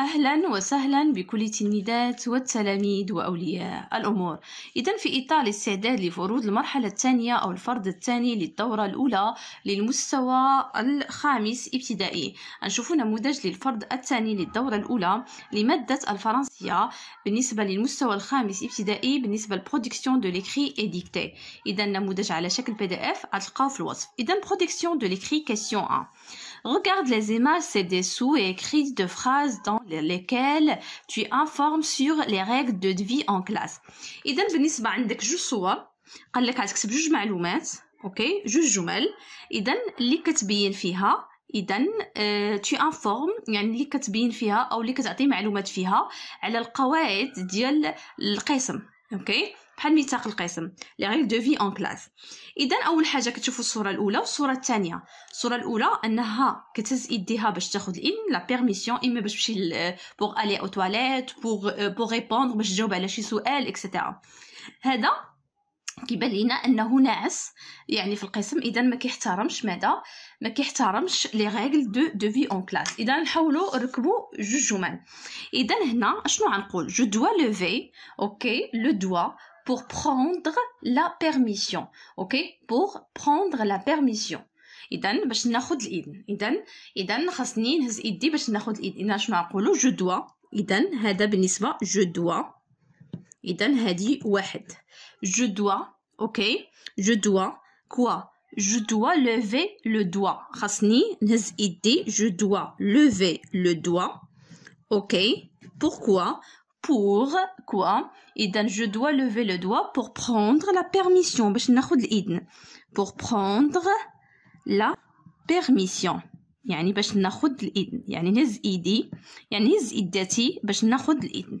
أهلا وسهلا بكل النداءات والتلاميذ وأولياء الأمور إذا في إطار الاستعداد لفروض المرحلة الثانية أو الفرض الثاني للدورة الأولى للمستوى الخامس ابتدائي نشوف نموذج للفرض الثاني للدورة الأولى لمادة الفرنسية بالنسبة للمستوى الخامس ابتدائي بالنسبة لبرودكسيون دو ليكري اي ديكتي إذا نموذج على شكل بي دي اف غتلقاو في الوصف إذا برودكسيون دو ليكري كيسيون 1 Regarde les images ci-dessous et écris deux phrases dans lesquelles tu informes sur les règles de vie en classe. إذا بالنسبة عندك جوج صور قال لك غتكتب جوج معلومات اوكي جوج جمل إذا اللي كتبين فيها اذا تو آه، انفورم يعني اللي كتبين فيها او اللي كتعطي معلومات فيها على القواعد ديال القسم اوكي بحال ميثاق القسم لي غير في اون كلاس اذا اول حاجه كتشوفوا الصوره الاولى والصوره الثانيه الصوره الاولى انها كتهز يديها باش تاخذ الام لا بيرميسيون اما باش تمشي بوغ الي او تواليت بوغ بوغ ريبوندر باش تجاوب على شي سؤال اكسيتيرا هذا كيبان لينا انه ناعس يعني في القسم اذا ما كيحترمش ماذا ما كيحترمش لي ريغل دو دو في اون كلاس اذا نحاولوا نركبوا جوج جمل اذا هنا شنو غنقول جو دوا لوفي اوكي لو دوا pour prendre la permission. OK Pour prendre la permission. إذا باش ناخذ الإذن إذا إذا خاصني نهز إيدي باش ناخذ الإذن إذا شنو نقولو جو دوا إذا هذا بالنسبة جو دوا إذا هذه واحد جو دوا أوكي جو دوا كوا جو دوا je لو دوا خاصني نهز Rasni, جو دوا lever لو دوا Ok. Pourquoi pour quoi Et donc je dois lever le doigt pour prendre la permission باش ناخد الإذن pour prendre la permission يعني باش ناخذ الإذن يعني نهز إيدي يعني نهز إيداتي باش ناخذ الإذن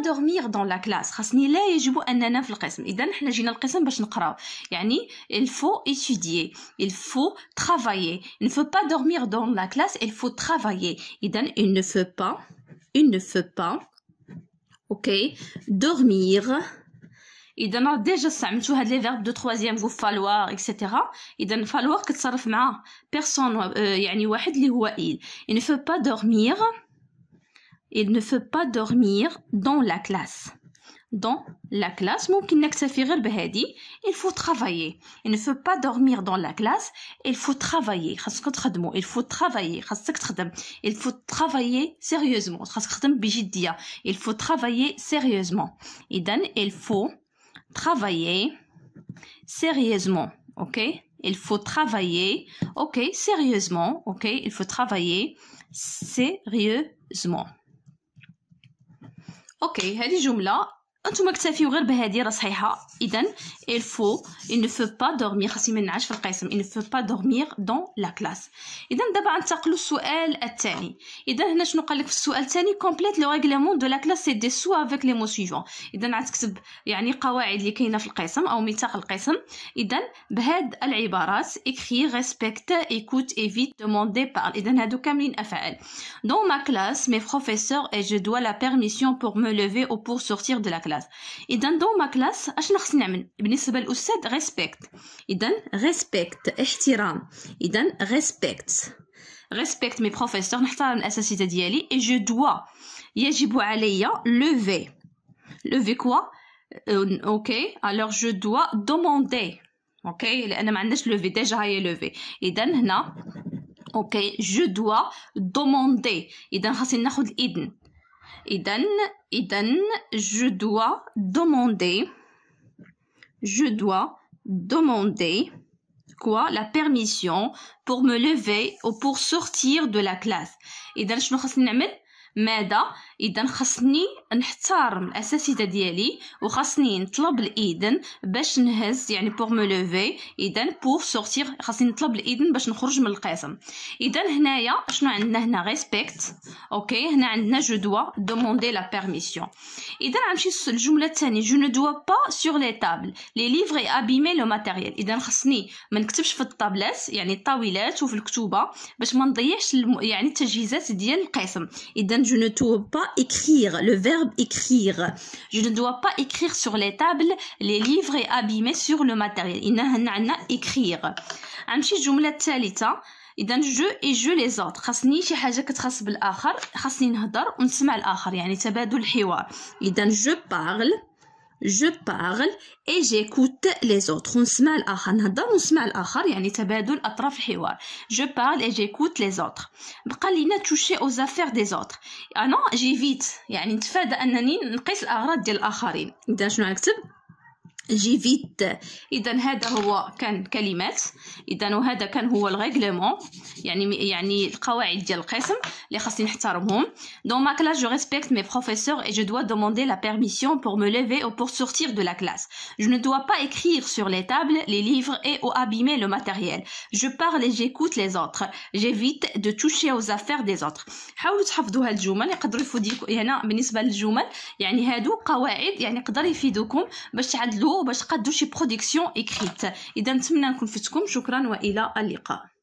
dormir dans la classe خاصني لا يجب اننا في القسم اذا حنا جينا القسم باش نقراو يعني il faut étudier il faut travailler il ne faut pas dormir dans la classe il faut travailler اذا il ne faut pas il ne faut pas OK dormir اذا ديجا استعملتوا هاد لي فيرب دو troisième. فو falloir اكسيتيرا اذا فالوار كتصرف مع بيرسون يعني واحد اللي هو il il ne faut pas dormir il ne faut pas dormir dans la classe dans la classe il faut travailler il ne faut pas dormir dans la classe il faut travailler il faut travailler il faut travailler sérieusement il faut travailler sérieusement il faut travailler sérieusement OK il faut travailler OK sérieusement OK il faut travailler sérieusement اوكي هذه جمله انتم كتافيو غير بهذه راه صحيحه اذا il faut il ne faut pas dormir خاصني ما نعش في القسم il ne faut pas dormir dans la classe اذا دابا ننتقلوا السؤال الثاني اذا هنا شنو قال لك في السؤال الثاني complète le règlement de la classe CD sous avec les mots suivants اذا عتكتب يعني قواعد اللي كاينه في القسم او ميثاق القسم اذا بهاد العبارات écris respecte écoute évite demander parle اذا هادو كاملين افعال dans ma classe mes professeurs et je dois la permission pour me lever ou pour sortir de la classe كلاس اذا دو ما كلاس اشنو خصني نعمل بالنسبه للاستاذ ريسبكت اذا ريسبكت احترام اذا ريسبكت ريسبكت مي بروفيسور نحترم الاساتذه ديالي اي جو دو يجب عليا لوفي لوفي كوا اوكي alors je dois demander اوكي لان ما عندناش لوفي ديجا هي لوفي اذا هنا اوكي جو دو دوموندي اذا خاصني ناخذ الاذن et je dois demander, je dois demander quoi La permission pour me lever ou pour sortir de la classe. ماذا اذا خصني نحترم الاساتذه ديالي وخصني نطلب الاذن باش نهز يعني بوغ مو لوفي اذا بوغ سورتير خصني نطلب الاذن باش نخرج من القسم اذا هنايا شنو عندنا هنا ريسبكت اوكي هنا عندنا جو دو دوموندي لا بيرميسيون اذا غنمشي للجمله الثانيه جو نو با سور لي تابل لي ليفغ اي ابيمي لو ماتيريال اذا خصني ما نكتبش في الطابلات يعني الطاولات وفي الكتوبه باش ما نضيعش يعني التجهيزات ديال القسم اذا je ne dois pas écrire le verbe écrire je ne dois pas écrire sur les tables les livres et abîmer sur le matériel il n'a n'a écrire un petit la troisième idan je et je les autres khasni chi haja ktkhass bel akhar khasni nhedar w nsma al l'autre yani tabadul hiwar idan je parle جو بارل اي جيكوت لي زوتر ونسمع الاخر نهضر ونسمع الاخر يعني تبادل اطراف الحوار جو بارل اي جيكوت لي زوتر بقى لينا توشي او زافير دي زوتر انا جيفيت يعني نتفادى انني نقيس الاغراض ديال الاخرين اذا شنو نكتب جيفيت اذا هذا هو كان كلمات اذا وهذا كان هو الريغليمون يعني يعني القواعد ديال القسم اللي خاصني نحترمهم دون ما كلاس جو ريسبكت مي بروفيسور اي جو دو دوموندي لا بيرميسيون بور مو ليفي او بور سورتير دو لا كلاس جو نو دو با écrire سور لي تابل لي ليفر اي او ابيمي لو ماتيريال جو parle et جيكوت لي autres جيفيت دو توشي او زافير دي autres حاولوا تحفظوا هاد الجمل يقدروا يفيدوكم هنا بالنسبه للجمل يعني هادو قواعد يعني يقدر يفيدوكم باش تعدلوا باش تقادو شي برودكسيون اكريت اذا نتمنى نكون فتكم شكرا والى اللقاء